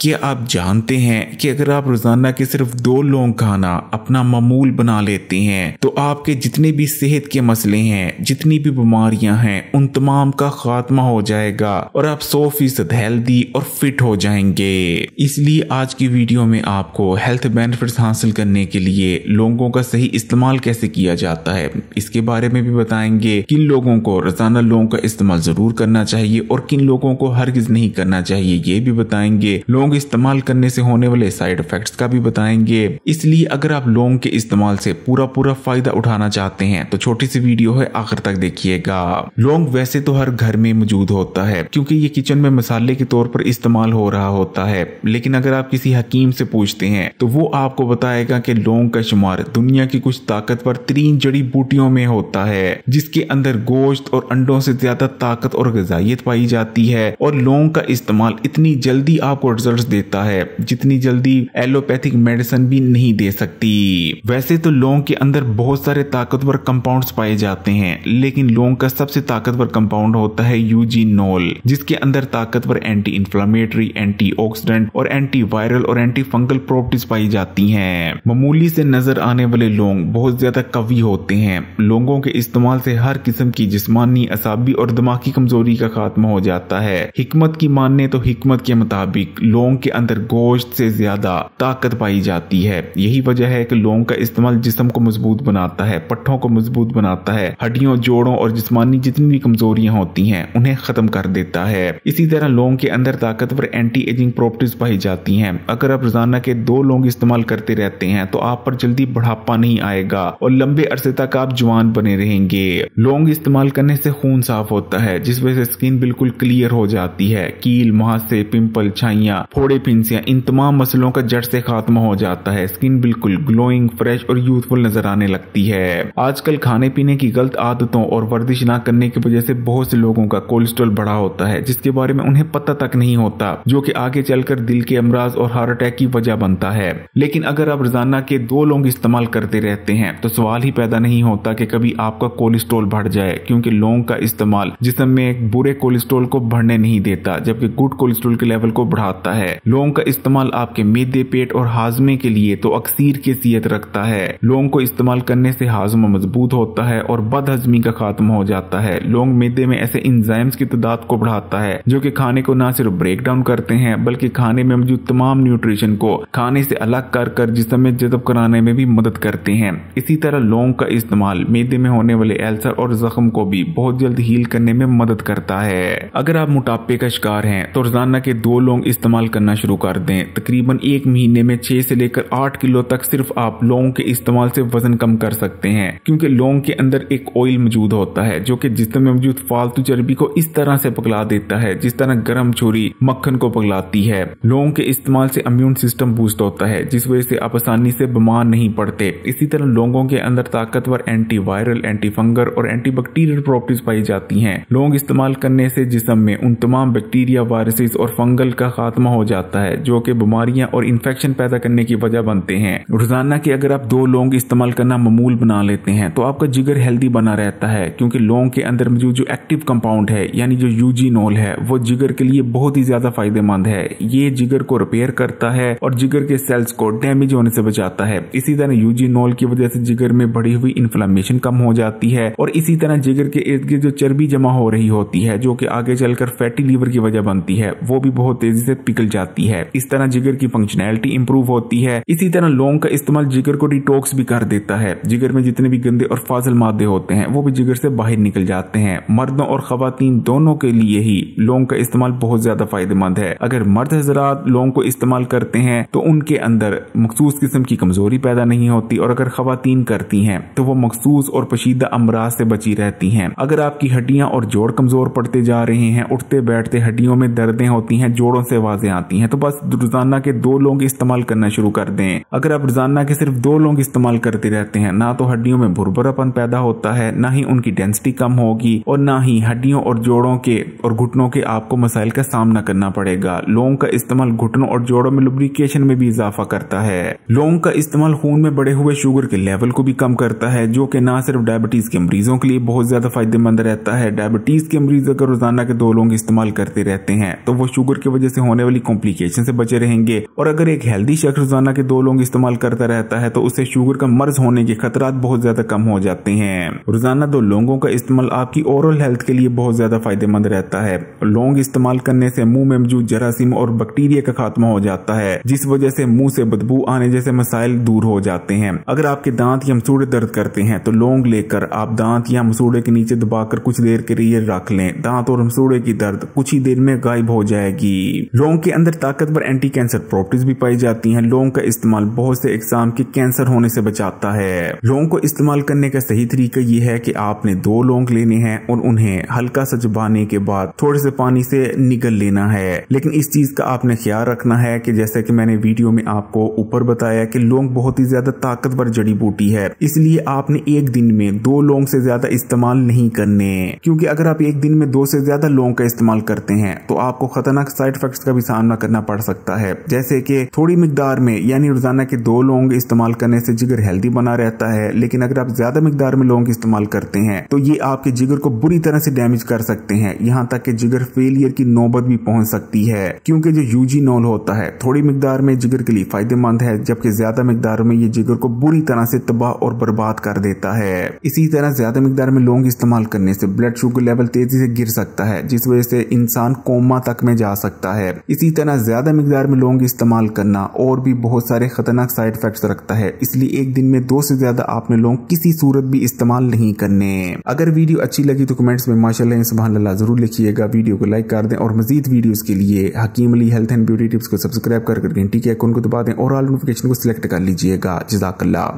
क्या आप जानते हैं कि अगर आप रोजाना के सिर्फ दो लोग खाना अपना मामूल बना लेते हैं तो आपके जितने भी सेहत के मसले हैं जितनी भी बीमारियां हैं उन तमाम का खात्मा हो जाएगा और आप सौ फीसद हेल्दी और फिट हो जाएंगे इसलिए आज की वीडियो में आपको हेल्थ बेनिफिट हासिल करने के लिए लोगों का सही इस्तेमाल कैसे किया जाता है इसके बारे में भी बताएंगे किन लोगों को रोजाना लोगों का इस्तेमाल जरूर करना चाहिए और किन लोगों को हर नहीं करना चाहिए ये भी बताएंगे लोग लौंग इस्तेमाल करने से होने वाले साइड इफेक्ट्स का भी बताएंगे इसलिए अगर आप लौंग के इस्तेमाल से पूरा पूरा फायदा उठाना चाहते हैं तो छोटी सी वीडियो है आखिर तक देखिएगा लौंग वैसे तो हर घर में मौजूद होता है क्योंकि ये किचन में मसाले के तौर पर इस्तेमाल हो रहा होता है लेकिन अगर आप किसी हकीम से पूछते हैं तो वो आपको बताएगा कि लौंग का शुमार दुनिया की कुछ ताकतवर तीन जड़ी बूटियों में होता है जिसके अंदर गोश्त और अंडों से ज्यादा ताकत और गजाइत पाई जाती है और लौंग का इस्तेमाल इतनी जल्दी आपको रिजल्ट रिजल्ट देता है जितनी जल्दी एलोपैथिक मेडिसिन भी नहीं दे सकती वैसे तो लोगों के अंदर बहुत सारे ताकतवर कंपाउंड्स पाए जाते हैं लेकिन लोगों का सबसे ताकतवर कंपाउंड होता है यूजीनोल जिसके अंदर ताकतवर एंटी इंफ्लामेटरी एंटी और एंटी वायरल और एंटी फंगल प्रॉपर्टीज पाई जाती हैं मामूली से नजर आने वाले लोग बहुत ज्यादा कवि होते हैं लोगों के इस्तेमाल से हर किस्म की जिस्मानी असाबी और दिमागी कमजोरी का खात्मा हो जाता है हिकमत की मानने तो हिकमत के मुताबिक लोग लौंग के अंदर गोश्त से ज्यादा ताकत पाई जाती है यही वजह है कि लौंग का इस्तेमाल जिसम को मजबूत बनाता है पट्ठों को मजबूत बनाता है हड्डियों जोड़ों और जिसमानी जितनी भी कमजोरियां होती हैं उन्हें खत्म कर देता है इसी तरह लौंग के अंदर ताकतवर एंटी एजिंग प्रॉपर्टीज पाई जाती है अगर आप रोजाना के दो लौंग इस्तेमाल करते रहते हैं तो आप पर जल्दी बढ़ापा नहीं आएगा और लंबे अरसे तक आप जवान बने रहेंगे लौंग इस्तेमाल करने से खून साफ होता है जिस वजह से स्किन बिल्कुल क्लियर हो जाती है कील मुहासे पिंपल छाइया फोड़े पिंसियाँ इन तमाम मसलों का जड़ से खात्मा हो जाता है स्किन बिल्कुल ग्लोइंग फ्रेश और यूथफुल नजर आने लगती है आजकल खाने पीने की गलत आदतों और वर्जिश ना करने की वजह से बहुत से लोगों का कोलेस्ट्रॉल बढ़ा होता है जिसके बारे में उन्हें पता तक नहीं होता जो कि आगे चलकर दिल के अमराज और हार्ट अटैक की वजह बनता है लेकिन अगर आप रोजाना के दो लोंग इस्तेमाल करते रहते हैं तो सवाल ही पैदा नहीं होता की कभी आपका कोलेस्ट्रोल बढ़ जाए क्यूँकी लोंग का इस्तेमाल जिसम में एक बुरे कोलेस्ट्रोल को बढ़ने नहीं देता जबकि गुड कोलेस्ट्रोल के लेवल को बढ़ाता है है लौंग का इस्तेमाल आपके मेदे पेट और हाजमे के लिए तो अक्सर की सीयत रखता है लौंग को इस्तेमाल करने से हाजमा मजबूत होता है और बदहजमी का खात्मा हो जाता है लौंग मेदे में ऐसे इंजाइम्स की तादाद को बढ़ाता है जो कि खाने को न सिर्फ ब्रेक डाउन करते हैं बल्कि खाने में मौजूद तमाम न्यूट्रिशन को खाने से अलग कर कर जिसम में जजब कराने में भी मदद करते हैं इसी तरह लौंग का इस्तेमाल मेदे में होने वाले एल्सर और जख्म को भी बहुत जल्द हील करने में मदद करता है अगर आप मोटापे का शिकार हैं तो रोजाना के दो लौंग इस्तेमाल करना शुरू कर दें तकरीबन एक महीने में छह से लेकर आठ किलो तक सिर्फ आप लौंग के इस्तेमाल से वजन कम कर सकते हैं क्योंकि लौंग के अंदर एक ऑयल मौजूद होता है जो कि जिसमें मौजूद फालतू चर्बी को इस तरह से पकड़ा देता है जिस तरह गर्म छोरी मक्खन को पकड़ाती है लौंग के इस्तेमाल से इम्यून सिस्टम बूस्ट होता है जिस वजह से आप आसानी से बीमार नहीं पड़ते इसी तरह लौंगों के अंदर ताकतवर एंटी वायरल एंटी फंगर और एंटी बैक्टीरियल प्रॉपर्टीज पाई जाती हैं लौंग इस्तेमाल करने से जिसम में उन तमाम बैक्टीरिया वायरसेस और फंगल का खात्मा हो जाता है जो कि बीमारियां और इन्फेक्शन पैदा करने की वजह बनते हैं रोजाना की अगर आप दो लौंग इस्तेमाल करना ममूल बना लेते हैं तो आपका जिगर हेल्दी बना रहता है क्योंकि लौंग के अंदर मौजूद जो एक्टिव कंपाउंड है यानी जो यूजीनोल है वो जिगर के लिए बहुत ही ज्यादा फायदेमंद है ये जिगर को रिपेयर करता है और जिगर के सेल्स को डैमेज होने से बचाता है इसी तरह यूजीनोल की वजह से जिगर में बढ़ी हुई इन्फ्लामेशन कम हो जाती है और इसी तरह जिगर के इर्द गिर्द जो चर्बी जमा हो रही होती है जो कि आगे चलकर फैटी लीवर की वजह बनती है वो भी बहुत तेजी से पिकल मिल जाती है इस तरह जिगर की फंक्शनैलिटी इंप्रूव होती है इसी तरह लौंग का इस्तेमाल जिगर को डिटोक्स भी कर देता है जिगर में जितने भी गंदे और फाजल मादे होते हैं वो भी जिगर से बाहर निकल जाते हैं मर्दों और खातन दोनों के लिए ही लौंग का इस्तेमाल बहुत ज्यादा फायदेमंद है अगर मर्द हजरात लौंग को इस्तेमाल करते हैं तो उनके अंदर मखसूस किस्म की कमजोरी पैदा नहीं होती और अगर खातन करती हैं तो वो मखसूस और पशीदा अमराज से बची रहती हैं अगर आपकी हड्डियां और जोड़ कमजोर पड़ते जा रहे हैं उठते बैठते हड्डियों में दर्दें होती हैं जोड़ों से वाजें आती हैं तो बस रोजाना के दो लोग इस्तेमाल करना शुरू कर दें अगर आप रोजाना के सिर्फ दो लोग इस्तेमाल करते रहते हैं ना तो हड्डियों में भुरभुरापन पैदा होता है ना ही उनकी डेंसिटी कम होगी और ना ही हड्डियों और जोड़ों के और घुटनों के आपको मसाइल का सामना करना पड़ेगा लोंग का इस्तेमाल घुटनों और जोड़ों में लुब्रिकेशन में भी इजाफा करता है लोंग का इस्तेमाल खून में बढ़े हुए शुगर के लेवल को भी कम करता है जो कि ना सिर्फ डायबिटीज के मरीजों के लिए बहुत ज्यादा फायदेमंद रहता है डायबिटीज के मरीज अगर रोजाना के दो लोग इस्तेमाल करते रहते हैं तो वो शुगर की वजह से होने वाली कॉम्प्लिकेशन से बचे रहेंगे और अगर एक हेल्दी शख्स रोजाना के दो लोग इस्तेमाल करता रहता है तो उससे शुगर का मर्ज होने के खतरा बहुत ज्यादा कम हो जाते हैं रोजाना दो लोगों का इस्तेमाल आपकी ओरल हेल्थ के लिए बहुत ज्यादा फायदेमंद रहता है लोंग इस्तेमाल करने से मुंह में मौजूद जरासीम और बैक्टीरिया का खात्मा हो जाता है जिस वजह से मुंह से बदबू आने जैसे मसाइल दूर हो जाते हैं अगर आपके दांत या मसूड़े दर्द करते हैं तो लोंग लेकर आप दांत या मसूड़े के नीचे दबाकर कुछ देर के लिए रख लें दांत और मसूड़े की दर्द कुछ ही देर में गायब हो जाएगी लोंग के अंदर ताकतवर एंटी कैंसर प्रॉपर्टीज भी पाई जाती हैं लौंग का इस्तेमाल बहुत से एग्जाम के कैंसर होने से बचाता है लौंग को इस्तेमाल करने का सही तरीका यह है कि आपने दो लौंग लेने हैं और उन्हें हल्का सा चबाने के बाद थोड़े से पानी से निकल लेना है लेकिन इस चीज का आपने ख्याल रखना है की जैसे की मैंने वीडियो में आपको ऊपर बताया की लौंग बहुत ही ज्यादा ताकतवर जड़ी बूटी है इसलिए आपने एक दिन में दो लौंग से ज्यादा इस्तेमाल नहीं करने क्यूँकी अगर आप एक दिन में दो से ज्यादा लौंग का इस्तेमाल करते हैं तो आपको खतरनाक साइड इफेक्ट्स का भी सामना सामना करना पड़ सकता है जैसे कि थोड़ी मकदार में यानी रोजाना के दो लौंग इस्तेमाल करने से जिगर हेल्दी बना रहता है लेकिन अगर आप ज्यादा मिकदार में लौंग इस्तेमाल करते हैं तो ये आपके जिगर को बुरी तरह से डैमेज कर सकते हैं यहाँ तक कि जिगर फेलियर की नौबत भी पहुंच सकती है क्योंकि जो यूजी नोल होता है थोड़ी मकदार में जिगर के लिए फायदेमंद है जबकि ज्यादा मिकदार में ये जिगर को बुरी तरह से तबाह और बर्बाद कर देता है इसी तरह ज्यादा मिकदार में लौंग इस्तेमाल करने से ब्लड शुगर लेवल तेजी से गिर सकता है जिस वजह से इंसान कोमा तक में जा सकता है इसी तरह ज़्यादा मकदार में लौंग इस्तेमाल करना और भी बहुत सारे ख़तरनाक साइड इफेक्ट्स रखता है इसलिए एक दिन में दो से ज़्यादा आपने लौंग किसी सूरत भी इस्तेमाल नहीं करने अगर वीडियो अच्छी लगी तो कमेंट्स में माशाला सुबह ज़रूर लिखिएगा वीडियो को लाइक कर दें और मजीद वीडियोज़ के लिए Hakim Ali health and beauty tips को सब्सक्राइब कर घंटी के अकाउंट को दबा दें और ऑल नोटिफिकेशन को सिलेक्ट कर लीजिएगा जजाकल्ला